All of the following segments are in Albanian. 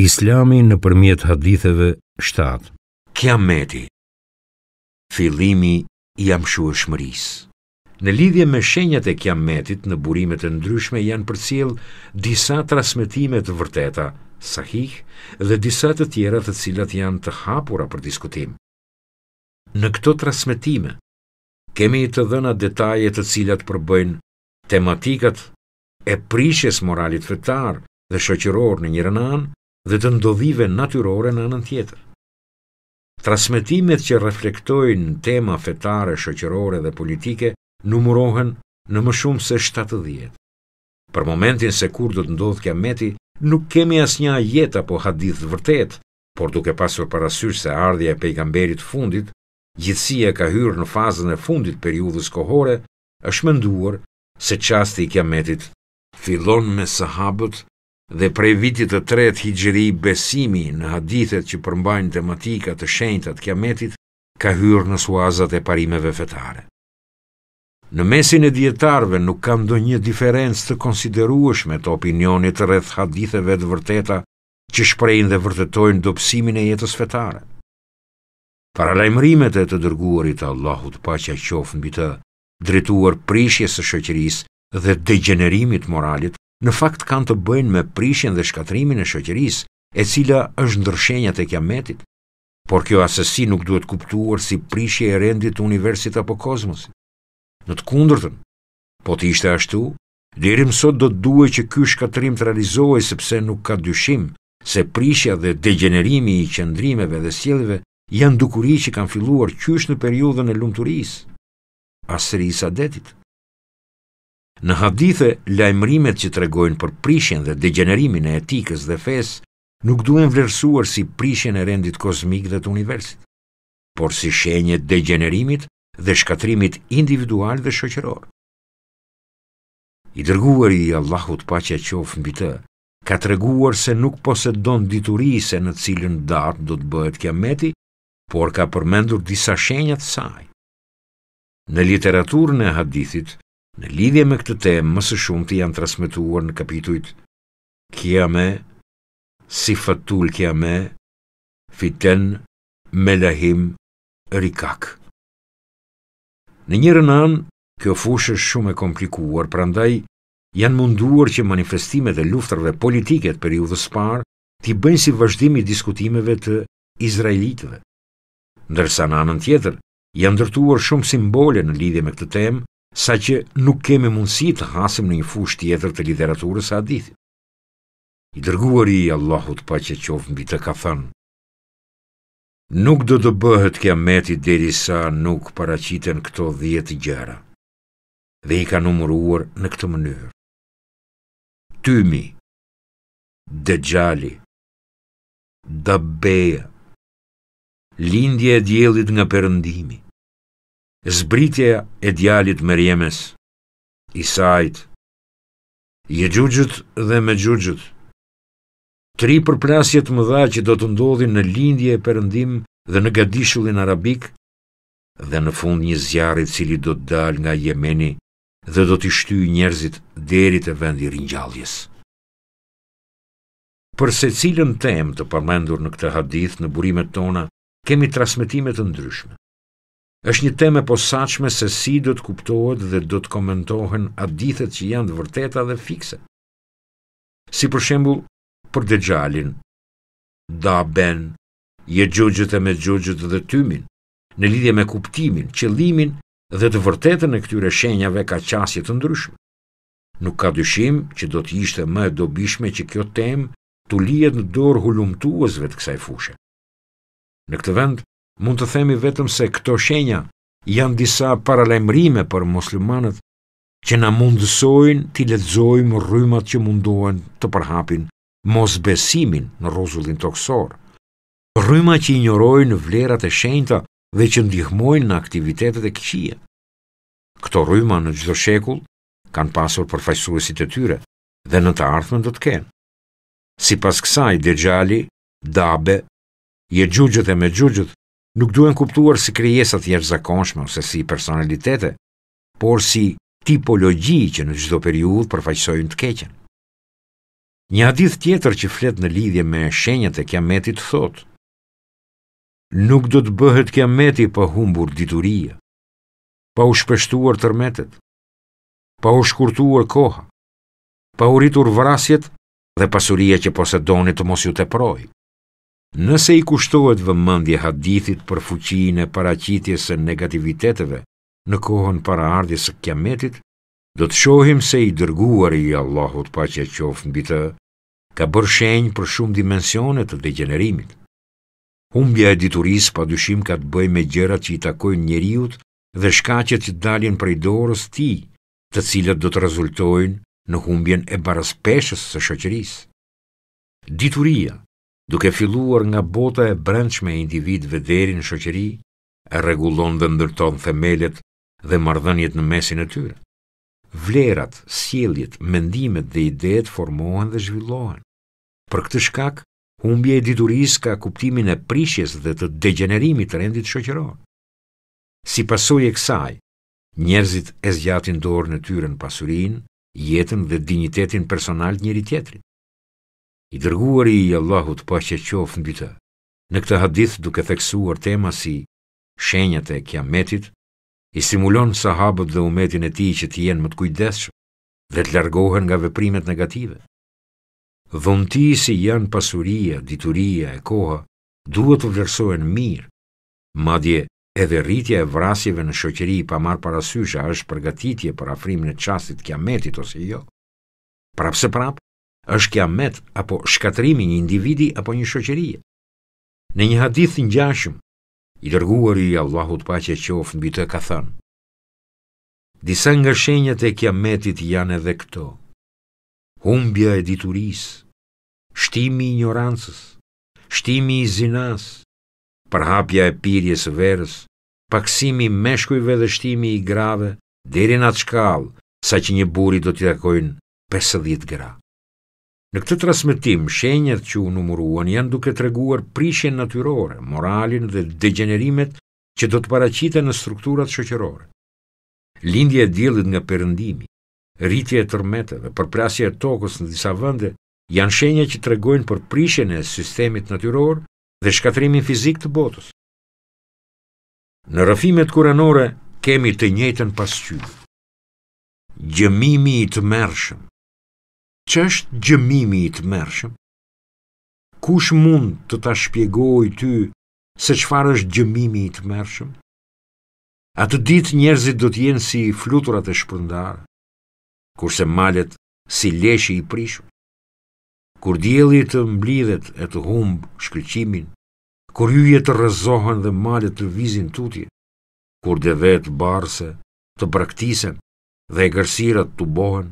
Islami në përmjet haditheve 7 Kiameti Filimi i amshu e shmëris Në lidhje me shenjat e kiametit në burimet e ndryshme janë për cilë disa trasmetimet vërteta, sahih, dhe disa të tjera të cilat janë të hapura për diskutim. Në këto trasmetime, kemi të dhëna detajet të cilat përbëjnë tematikat e prishjes moralit fetar dhe shoqëror në njërënan, dhe të ndodhive natyrore në nën tjetër. Transmetimet që reflektojnë tema fetare, shoqërore dhe politike numurohen në më shumë se 70. Për momentin se kur do të ndodhë kiameti, nuk kemi asnjë ajet apo hadith vërtet, por duke pasur parasysh se ardhja e pejgamberit fundit, gjithësia ka hyrë në fazën e fundit periudhës kohore, është menduar se qasti i kiametit fillon me sahabët dhe prej vitit të tret higjeri besimi në hadithet që përmbajnë tematika të shenjtat kiametit, ka hyrë në suazat e parimeve fetare. Në mesin e djetarve nuk kam do një diferencë të konsiderueshme të opinionit rreth haditheve të vërteta që shprejnë dhe vërtetojnë dopsimin e jetës fetare. Paralajmërimet e të dërguarit Allahut pa që mbi të, bitë, drituar prishjes e shëqëris dhe degenerimit moralit, në fakt kanë të bëjnë me prishjen dhe shkatrimin e shoqëris, e cila është ndërshenjat e kiametit, por kjo asesi nuk duhet kuptuar si prishje e rendit të universit apo kozmosit. Në të kundërtën, po të ishte ashtu, dirim sot do të duhe që ky shkatrim të realizohet sepse nuk ka dyshim se prishja dhe degenerimi i qëndrimeve dhe sjelive janë dukuri që kanë filluar qysh në periudhën e lumturisë. Asëri i sadetit. Në hadithe, lajmërimet që tregojnë për prishjen dhe degenerimin e etikës dhe fesë nuk duhen vlerësuar si prishjen e rendit kozmik dhe të universit, por si shenje degenerimit dhe shkatrimit individual dhe shoqëror. I dërguar i Allahut pa që qofë mbi të, ka të reguar se nuk posedon diturise në cilën datë do të bëhet meti, por ka përmendur disa shenjat saj. Në literaturën e hadithit, Në lidhje me këtë temë më së shumti janë transmetuar në kapitujt qiame, sifatul Kiame, fiten, melahim, rikak. Në një rënan, kjo fushë është shumë e komplikuar, prandaj janë munduar që manifestimet e luftërave politike të periudhës par, të bëjnë si vazhdim i diskutimeve të izraelitëve. Ndërsa në anën tjetër janë ndërtuar shumë simbole në lidhje me këtë temë sa që nuk kemi mundësi të hasim në një fush tjetër të literaturës a ditit. I dërguar i Allahut pa që qofë mbi të ka thënë, nuk do të bëhet kja meti dheri sa nuk paraciten këto dhjetë gjera, dhe i ka numëruar në këtë mënyrë. Tymi, Dejali, Dabeja, Lindje e djelit nga përëndimi, zbritja e djalit mërjemes, isajt, je gjugjët dhe me gjugjët, tri përplasjet më dha që do të ndodhin në lindje e përëndim dhe në gadishullin arabik, dhe në fund një zjarit cili do të dal nga jemeni dhe do të shty njerëzit derit e vendi rinjalljes. Për cilën tem të përmendur në këtë hadith në burimet tona, kemi trasmetimet të ndryshme është një temë posaçme se si do të kuptohet dhe do të komentohen atë që janë të vërteta dhe fikse. Si për shembull për Dexhalin, da ben je e me gjogjët dhe tymin në lidhje me kuptimin, qëllimin dhe të vërtetën e këtyre shenjave ka qasje të ndryshme. Nuk ka dyshim që do të ishte më e dobishme që kjo temë tu lihet në dorë hulumtuesve të kësaj fushë. Në këtë vend, mund të themi vetëm se këto shenja janë disa paralajmërime për muslimanët që na mundësojnë të lexojmë rrymat që mundohen të përhapin mosbesimin në rrozullin toksor. Rrymat që injorojnë vlerat e shenjta dhe që ndihmojnë në aktivitetet e këqija. Këto rryma në gjithë shekull kanë pasur përfaqësuesit e tyre dhe në të ardhmen do të kenë. Sipas kësaj, Dejali, Dabe, je gjujët e me gjujët, nuk duhen kuptuar si krijesat jeshtë zakonshme ose si personalitete, por si tipologji që në gjithdo periud përfaqësojnë të keqen. Një hadith tjetër që flet në lidhje me shenjët e kiametit thot, nuk do të bëhet kiameti pa humbur diturie, pa u shpeshtuar tërmetet, pa u shkurtuar koha, pa u rritur vrasjet dhe pasuria që posedoni të mos ju të projë. Nëse i kushtohet vëmëndje hadithit për fuqin e paracitjes e negativiteteve në kohën para ardhjes së kiametit, do të shohim se i dërguar i Allahut pa që e të bitë, ka bërshenjë për shumë dimensionet të degenerimit. Humbja e dituris pa dyshim ka të bëj me gjera që i takojnë njeriut dhe shkaqet që dalin prej dorës ti, të cilët do të rezultojnë në humbjen e baraspeshës së shoqërisë. Dituria, duke filluar nga bota e brendshme e individëve deri në shoqëri, rregullon dhe ndërton themelet dhe marrëdhëniet në mesin e tyre. Vlerat, sjelljet, mendimet dhe idet formohen dhe zhvillohen. Për këtë shkak, humbja e diturisë ka kuptimin e prishjes dhe të degenerimit të rendit shoqëror. Si pasoj e kësaj, njerëzit e zgjatin dorën e tyre në pasurinë, jetën dhe dignitetin personal të njëri tjetrit i dërguari i Allahut pa që qofë në bita. Në këtë hadith duke theksuar tema si shenjat e kiametit, i simulon sahabët dhe umetin e ti që të jenë më të kujdeshë dhe të largohen nga veprimet negative. Dhunti si janë pasuria, dituria e koha, duhet të vlerësohen mirë, madje edhe rritja e vrasjeve në shoqeri pa marë parasysha është përgatitje për afrimin e qastit kiametit ose jo. Prapë se prapë, është kiamet apo shkatrimi një individi apo një shoqërie. Në një hadith në gjashëm, i dërguar i Allahut pache qofë në bitë ka thënë, Disa nga shenjat e kiametit janë edhe këto, humbja e dituris, shtimi i njërancës, shtimi i zinas, përhapja e pirjes verës, paksimi i meshkujve dhe shtimi i grave, deri në atë shkallë, sa që një buri do t'i takojnë 50 gra. Në këtë transmitim, shenjat që u numëruan janë duke të reguar prishen natyrore, moralin dhe degenerimet që do të paracite në strukturat shëqërore. Lindje e djelit nga përëndimi, rritje e tërmete dhe përprasje e tokës në disa vënde janë shenja që të regojnë për prishen e sistemit natyror dhe shkatrimin fizik të botës. Në rëfimet kuranore kemi të njëtën pasqyë. Gjëmimi i të mërshëm, që është gjëmimi i të mërshëm? Kush mund të ta shpjegoj ty se qëfar është gjëmimi i të mërshëm? A të ditë njerëzit do t'jenë si fluturat e shpërndarë, kurse malet si leshe i prishëm? Kur djeli të mblidhet e të humbë shkryqimin, kur ju jetë rëzohen dhe malet të vizin tutje, kur dhe vetë barëse të braktisen dhe e gërsirat të bohen,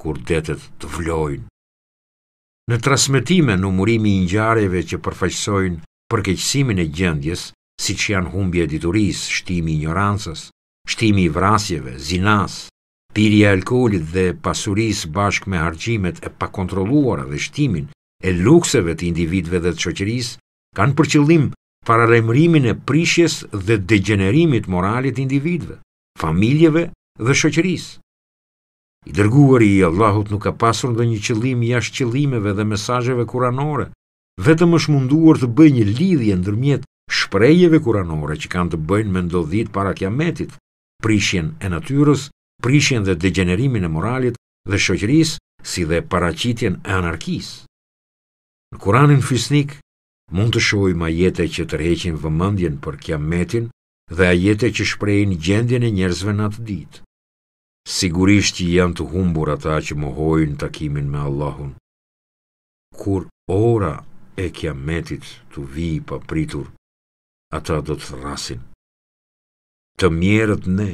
kur detet të vlojnë. Në transmitime murimi i ngjarjeve që përfaqësojnë përkeqësimin e gjendjes, siç janë humbje diturisë, shtimi i ignorancës, shtimi i vrasjeve, zinas, pirja e alkoolit dhe pasurisë bashkë me harxhimet e pakontrolluara dhe shtimin e lukseve të individëve dhe të shoqërisë, kanë për qëllim paralajmërimin e prishjes dhe degenerimit moralit të individëve, familjeve dhe shoqërisë. I dërguari i Allahut nuk ka pasur ndonjë qëllim jashtë qëllimeve dhe mesazheve kuranore, vetëm është munduar të bëjë një lidhje ndërmjet shprehjeve kuranore që kanë të bëjnë me ndodhit para kiametit, prishjen e natyrës, prishjen dhe degenerimin e moralit dhe shoqërisë, si dhe paraqitjen e anarkisë. Në Kur'anin Fisnik mund të shohim jete që tërheqin vëmendjen për kiametin dhe ajete që shprehin gjendjen e njerëzve në atë ditë. Sigurisht që janë të humbur ata që më hojnë takimin me Allahun. Kur ora e kiametit të vi pa pritur, ata do të rasin. Të mjerët ne,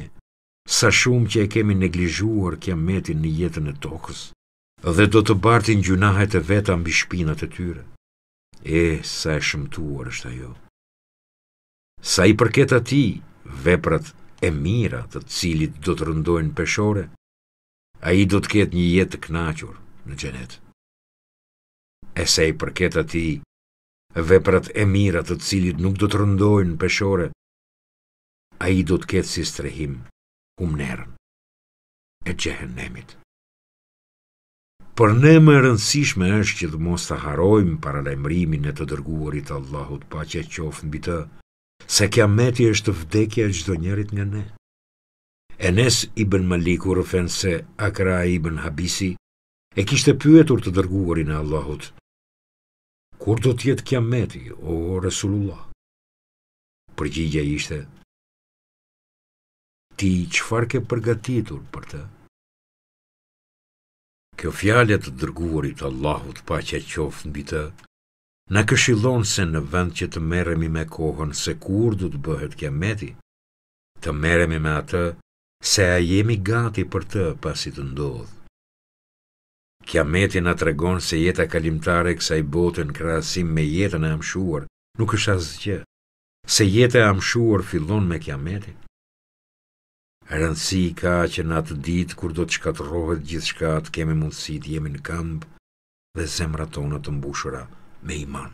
sa shumë që e kemi neglizhuar kiametin në jetën e tokës, dhe do të bartin gjunahet e veta mbi shpinat e tyre. E, sa e shëmtuar është ajo. Sa i përket ati, veprat e mira të cilit do të rëndojnë peshore, a i do të ketë një jetë të knachur në gjenet. E se i përket ati, veprat e mira të cilit nuk do të rëndojnë peshore, a i do të ketë si strehim umnerën e gjehen nemit. Por ne më e rëndësishme është që dhe mos të harojmë para lejmërimin e të dërguarit Allahut pa që e qofën bitë, se kja meti është vdekja e gjdo njerit nga ne. Enes Ibn Maliku rëfen se Akra Ibn Habisi e kishte pyetur të dërguarin e Allahut. Kur do tjetë kja meti, o Resulullah? Përgjigja ishte, ti qëfar ke përgatitur për të? Kjo fjallet të dërguarit Allahut pa që qofë në bitë, Në këshilon se në vend që të meremi me kohën se kur du të bëhet kiameti, të meremi me atë se a jemi gati për të pasi të ndodhë. Kiameti në tregon se jeta kalimtare kësaj botën krasim me jetën e amshuar nuk është asgjë, se jeta e amshuar fillon me kiameti. Rëndësi ka që në atë ditë kur do të shkatërohet gjithë shkatë kemi mundësi të jemi në kambë dhe zemra tonë të mbushurat. 美满。